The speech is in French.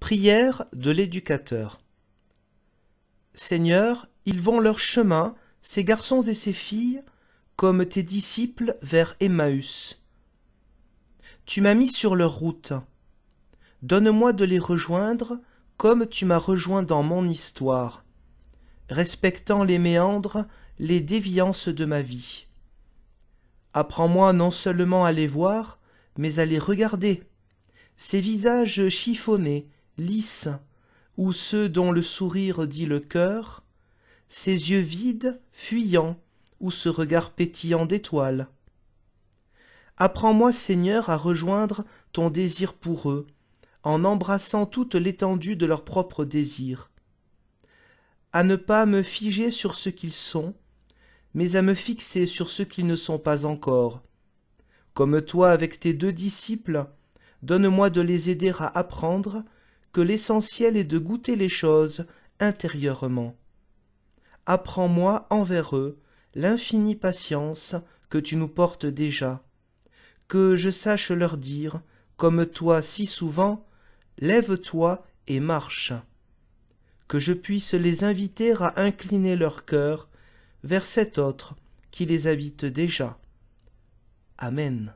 Prière de l'éducateur. Seigneur, ils vont leur chemin, ces garçons et ces filles, comme tes disciples vers Emmaüs. Tu m'as mis sur leur route. Donne-moi de les rejoindre comme tu m'as rejoint dans mon histoire, respectant les méandres, les déviances de ma vie. Apprends-moi non seulement à les voir, mais à les regarder, ces visages chiffonnés, lisses, ou ceux dont le sourire dit le cœur, ses yeux vides, fuyants, ou ce regard pétillant d'étoiles. Apprends-moi, Seigneur, à rejoindre ton désir pour eux, en embrassant toute l'étendue de leur propre désir. À ne pas me figer sur ce qu'ils sont, mais à me fixer sur ce qu'ils ne sont pas encore. Comme toi avec tes deux disciples, donne-moi de les aider à apprendre que l'essentiel est de goûter les choses intérieurement. Apprends-moi envers eux l'infinie patience que tu nous portes déjà, que je sache leur dire, comme toi si souvent, lève-toi et marche, que je puisse les inviter à incliner leur cœur vers cet autre qui les habite déjà. Amen.